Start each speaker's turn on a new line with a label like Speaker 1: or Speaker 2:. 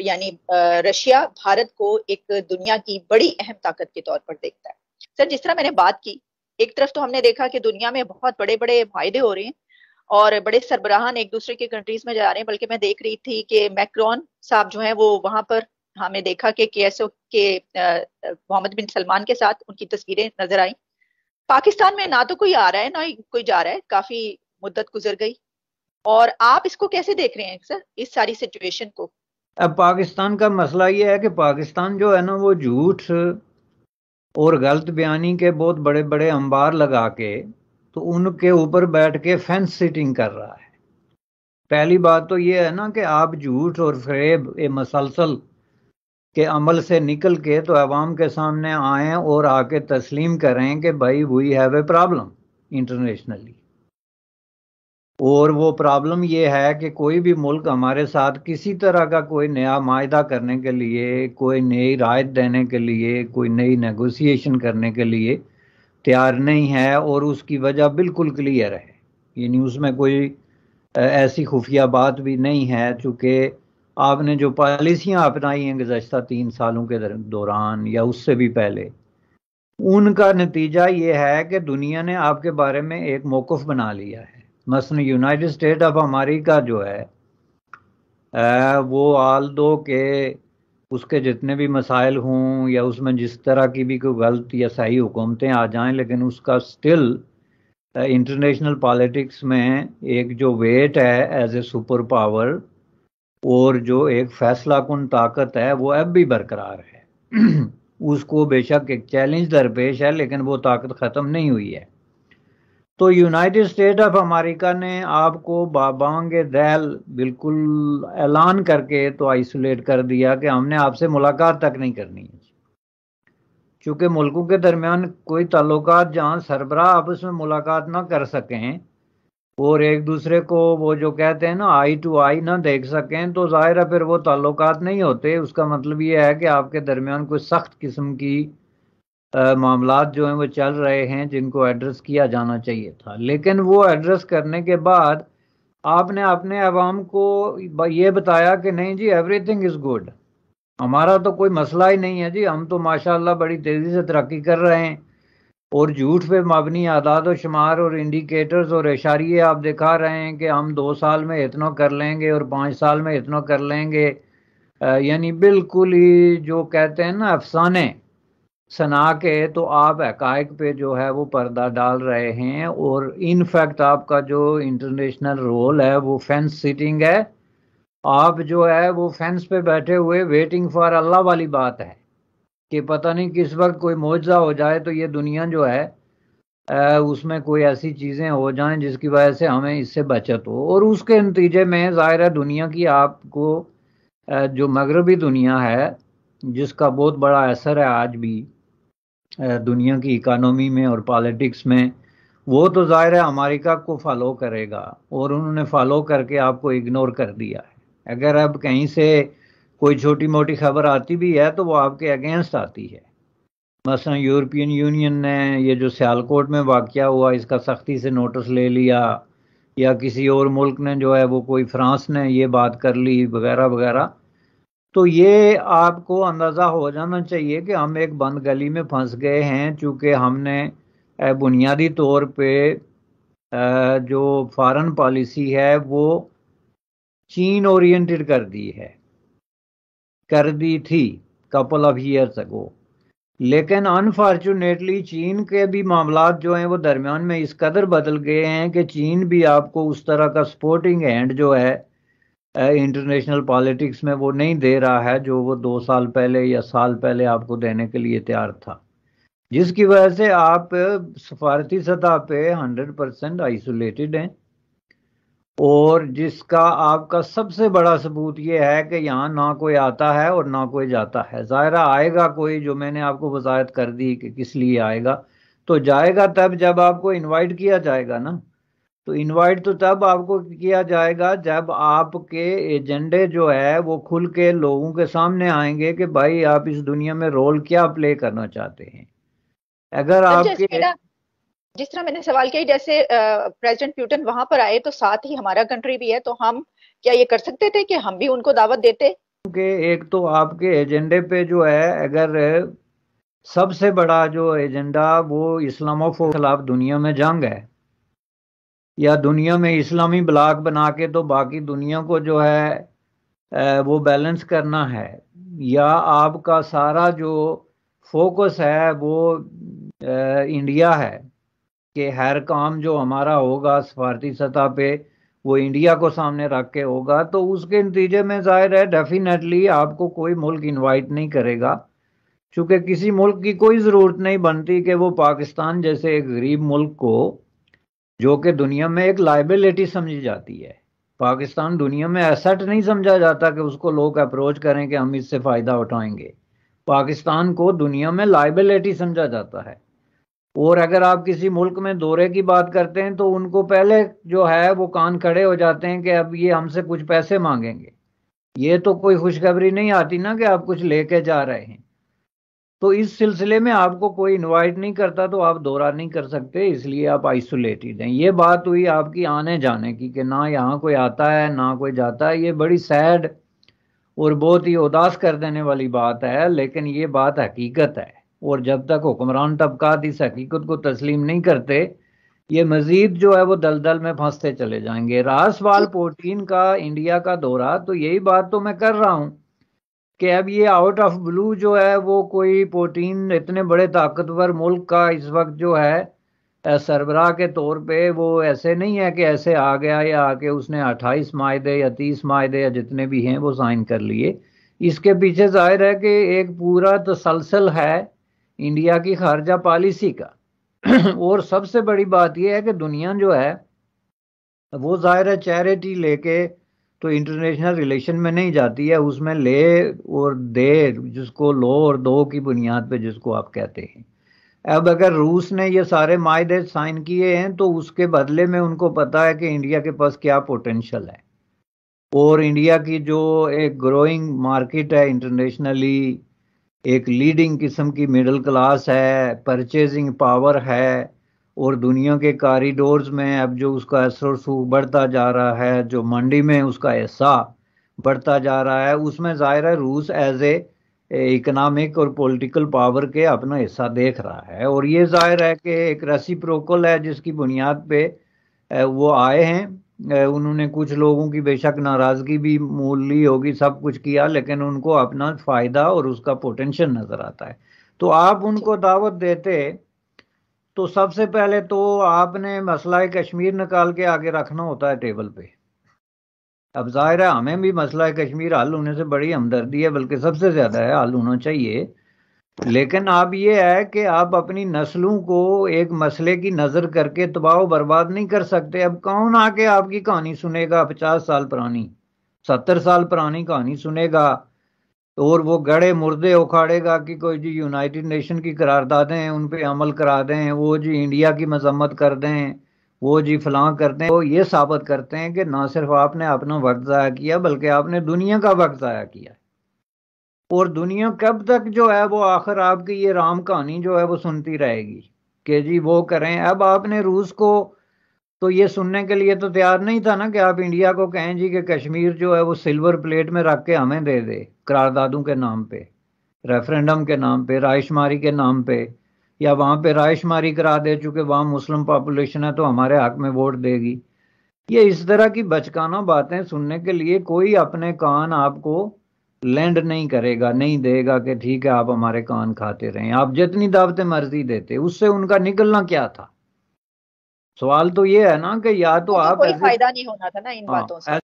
Speaker 1: यानी रशिया भारत को एक दुनिया की बड़ी अहम ताकत के तौर पर देखता है सर जिस तरह मैंने बात की एक तरफ तो हमने देखा कि दुनिया में बहुत बड़े बड़े वायदे हो रहे हैं और बड़े सरबराहान एक दूसरे के कंट्रीज में जा रहे हैं बल्कि मैं देख रही थी कि मैक्रॉन साहब जो है वो वहां पर हमें देखा कि के एस के मोहम्मद बिन सलमान के साथ उनकी तस्वीरें नजर आई पाकिस्तान में ना तो कोई आ रहा है ना कोई जा रहा है काफी मुद्दत गुजर गई और आप इसको कैसे देख रहे हैं सर इस सारी सिचुएशन को अब पाकिस्तान का मसला ये है कि पाकिस्तान जो है ना वो झूठ और गलत बयानी के बहुत बड़े बड़े अंबार लगा के तो उनके ऊपर बैठ के फेंस सिटिंग कर रहा है पहली बात तो ये है ना कि आप झूठ और फ्रेब ये मसलसल के अमल से निकल के तो आवाम के सामने आएँ और आके तस्लीम करें कि भाई we have a problem internationally और वो प्रॉब्लम ये है कि कोई भी मुल्क हमारे साथ किसी तरह का कोई नया माहा करने के लिए कोई नई राय देने के लिए कोई नई नेगोशिएशन करने के लिए तैयार नहीं है और उसकी वजह बिल्कुल क्लियर है ये न्यूज़ में कोई ऐसी खुफिया बात भी नहीं है चूँकि आपने जो पॉलिसियाँ अपनाई हैं गुजशत तीन सालों के दौरान या उससे भी पहले उनका नतीजा ये है कि दुनिया ने आपके बारे में एक मौक़ बना लिया है मसलन यूनाइटेड स्टेट ऑफ अमेरिका जो है वो आल दो के उसके जितने भी मसाइल हों या उसमें जिस तरह की भी कोई गलत या सही हुकूमतें आ जाएं लेकिन उसका स्टिल इंटरनेशनल पॉलिटिक्स में एक जो वेट है एज ए सुपर पावर और जो एक फैसला कन ताकत है वो अब भी बरकरार है उसको बेशक एक चैलेंज दरपेश है लेकिन वो ताकत ख़त्म नहीं हुई है तो यूनाइटेड स्टेट ऑफ अमेरिका ने आपको बाबांग दैल बिल्कुल ऐलान करके तो आइसोलेट कर दिया कि हमने आपसे मुलाकात तक नहीं करनी है चूँकि मुल्कों के दरमियान कोई ताल्लुक जहाँ सरबराह आपस में मुलाकात ना कर सकें और एक दूसरे को वो जो कहते हैं ना आई टू आई ना देख सकें तो ज़ाहिर है फिर वो ताल्लुक नहीं होते उसका मतलब ये है कि आपके दरमियान कोई सख्त किस्म की मामला जो हैं वो चल रहे हैं जिनको एड्रेस किया जाना चाहिए था लेकिन वो एड्रेस करने के बाद आपने अपने आवाम को ये बताया कि नहीं जी एवरीथिंग इज़ गुड हमारा तो कोई मसला ही नहीं है जी हम तो माशाल्लाह बड़ी तेज़ी से तरक्की कर रहे हैं और झूठ पे मबनी आदाद और शुमार और इंडिकेटर्स और इशारे आप दिखा रहे हैं कि हम दो साल में इतना कर लेंगे और पाँच साल में इतना कर लेंगे यानी बिल्कुल ही जो कहते हैं ना अफसाने सना के तो आप हकायक पे जो है वो पर्दा डाल रहे हैं और इनफैक्ट आपका जो इंटरनेशनल रोल है वो फेंस सिटिंग है आप जो है वो फेंस पे बैठे हुए वेटिंग फॉर अल्लाह वाली बात है कि पता नहीं किस वक्त कोई मुआवजा हो जाए तो ये दुनिया जो है उसमें कोई ऐसी चीज़ें हो जाएं जिसकी वजह से हमें इससे बचत हो और उसके नतीजे में ज़ाहिर है दुनिया की आपको जो मगरबी दुनिया है जिसका बहुत बड़ा असर है आज भी दुनिया की इकानमी में और पॉलिटिक्स में वो तो ज़ाहिर है अमेरिका को फॉलो करेगा और उन्होंने फॉलो करके आपको इग्नोर कर दिया है अगर अब कहीं से कोई छोटी मोटी खबर आती भी है तो वो आपके अगेंस्ट आती है मसला यूरोपियन यूनियन ने ये जो सियालकोट में वाक़ हुआ इसका सख्ती से नोटिस ले लिया या किसी और मुल्क ने जो है वो कोई फ्रांस ने ये बात कर ली वगैरह वगैरह तो ये आपको अंदाज़ा हो जाना चाहिए कि हम एक बंद गली में फंस गए हैं चूँकि हमने बुनियादी तौर पे जो फॉरेन पॉलिसी है वो चीन ओरिएंटेड कर दी है कर दी थी कपल ऑफ ईयर्स अगो लेकिन अनफॉर्चुनेटली चीन के भी मामला जो हैं वो दरमियान में इस कदर बदल गए हैं कि चीन भी आपको उस तरह का सपोर्टिंग हैंड जो है इंटरनेशनल पॉलिटिक्स में वो नहीं दे रहा है जो वो दो साल पहले या साल पहले आपको देने के लिए तैयार था जिसकी वजह से आप सफारती सतह पे 100 परसेंट आइसोलेटेड हैं और जिसका आपका सबसे बड़ा सबूत ये है कि यहाँ ना कोई आता है और ना कोई जाता है ज़ाहिर आएगा कोई जो मैंने आपको वजाहत कर दी कि किस लिए आएगा तो जाएगा तब जब आपको इनवाइट किया जाएगा ना तो इनवाइट तो तब आपको किया जाएगा जब आपके एजेंडे जो है वो खुल के लोगों के सामने आएंगे कि भाई आप इस दुनिया में रोल क्या प्ले करना चाहते हैं अगर आपके जिस तरह मैंने सवाल किया जैसे प्रेसिडेंट प्यूटन वहां पर आए तो साथ ही हमारा कंट्री भी है तो हम क्या ये कर सकते थे कि हम भी उनको दावत देते के एक तो आपके एजेंडे पे जो है अगर सबसे बड़ा जो एजेंडा वो इस्लामों के खिलाफ दुनिया में जंग है या दुनिया में इस्लामी ब्लाक बना के तो बाकी दुनिया को जो है वो बैलेंस करना है या आपका सारा जो फोकस है वो इंडिया है कि हर काम जो हमारा होगा सफारती सतह पे वो इंडिया को सामने रख के होगा तो उसके नतीजे में जाहिर है डेफिनेटली आपको कोई मुल्क इनवाइट नहीं करेगा चूँकि किसी मुल्क की कोई ज़रूरत नहीं बनती कि वो पाकिस्तान जैसे एक गरीब मुल्क को जो कि दुनिया में एक लाइबिलिटी समझी जाती है पाकिस्तान दुनिया में एसेट नहीं समझा जाता कि उसको लोग अप्रोच करें कि हम इससे फ़ायदा उठाएंगे पाकिस्तान को दुनिया में लाइबिलिटी समझा जाता है और अगर आप किसी मुल्क में दौरे की बात करते हैं तो उनको पहले जो है वो कान खड़े हो जाते हैं कि अब ये हमसे कुछ पैसे मांगेंगे ये तो कोई खुशखबरी नहीं आती ना कि आप कुछ लेके जा रहे हैं तो इस सिलसिले में आपको कोई इनवाइट नहीं करता तो आप दौरा नहीं कर सकते इसलिए आप आइसोलेटेड हैं ये बात हुई आपकी आने जाने की कि ना यहाँ कोई आता है ना कोई जाता है ये बड़ी सैड और बहुत ही उदास कर देने वाली बात है लेकिन ये बात हकीकत है और जब तक हुक्मरान तबकात इस हकीकत को तस्लीम नहीं करते ये मज़ीद जो है वो दलदल में फंसते चले जाएंगे रास वाल पोटीन का इंडिया का दौरा तो यही बात तो मैं कर रहा हूँ कि अब ये आउट ऑफ ब्लू जो है वो कोई प्रोटीन इतने बड़े ताकतवर मुल्क का इस वक्त जो है सरबराह के तौर पे वो ऐसे नहीं है कि ऐसे आ गया या आके उसने 28 माहे या 30 माहे या जितने भी हैं वो साइन कर लिए इसके पीछे जाहिर है कि एक पूरा तसलसल है इंडिया की खारजा पॉलिसी का और सबसे बड़ी बात यह है कि दुनिया जो है वो जाहिर है चैरिटी लेके तो इंटरनेशनल रिलेशन में नहीं जाती है उसमें ले और दे जिसको लो और दो की बुनियाद पे जिसको आप कहते हैं अब अगर रूस ने ये सारे मायदे साइन किए हैं तो उसके बदले में उनको पता है कि इंडिया के पास क्या पोटेंशियल है और इंडिया की जो एक ग्रोइंग मार्केट है इंटरनेशनली एक लीडिंग किस्म की मिडिल क्लास है परचेजिंग पावर है और दुनिया के कॉरिडोर्स में अब जो उसका असर रसूख बढ़ता जा रहा है जो मंडी में उसका हिस्सा बढ़ता जा रहा है उसमें ज़ाहिर है रूस एज ए इकनॉमिक और पॉलिटिकल पावर के अपना हिस्सा देख रहा है और ये जाहिर है कि एक रसी प्रोकल है जिसकी बुनियाद पे वो आए हैं उन्होंने कुछ लोगों की बेशक नाराज़गी भी मोल ली होगी सब कुछ किया लेकिन उनको अपना फ़ायदा और उसका पोटेंशल नज़र आता है तो आप उनको दावत देते तो सबसे पहले तो आपने मसला कश्मीर निकाल के आगे रखना होता है टेबल पे अब जाहिर है हमें भी मसला कश्मीर हल होने से बड़ी हमदर्दी है बल्कि सबसे ज़्यादा है हल होना चाहिए लेकिन आप ये है कि आप अपनी नस्लों को एक मसले की नज़र करके दबाव बर्बाद नहीं कर सकते अब कौन आके आपकी कहानी सुनेगा पचास साल पुरानी सत्तर साल पुरानी कहानी सुनेगा और वो गड़े मुर्दे उखाड़ेगा कि कोई जी यूनाइटेड नेशन की करारदादें हैं उन पर अमल करा दें वो जी इंडिया की मजम्मत कर दें वो जी फलां करते हैं वो ये साबित करते हैं कि ना सिर्फ आपने अपना वक्त ज़ाया किया बल्कि आपने दुनिया का वक्त ज़ाया किया और दुनिया कब तक जो है वो आखिर आपकी ये राम कहानी जो है वो सुनती रहेगी कि जी वो करें अब आपने रूस को तो ये सुनने के लिए तो तैयार नहीं था ना कि आप इंडिया को कहें जी कि कश्मीर जो है वो सिल्वर प्लेट में रख के हमें दे दे करारदादों के नाम पे रेफरेंडम के नाम पे रायशमारी के नाम पे या वहाँ पे रायशमारी करा दे चूँकि वहाँ मुस्लिम पॉपुलेशन है तो हमारे हक में वोट देगी ये इस तरह की बचकाना बातें सुनने के लिए कोई अपने कान आपको लैंड नहीं करेगा नहीं देगा कि ठीक है आप हमारे कान खाते रहें आप जितनी दावतें मर्जी देते उससे उनका निकलना क्या था सवाल तो ये है ना कि या तो, तो आप कोई फायदा नहीं होना था ना इन हाँ, बातों से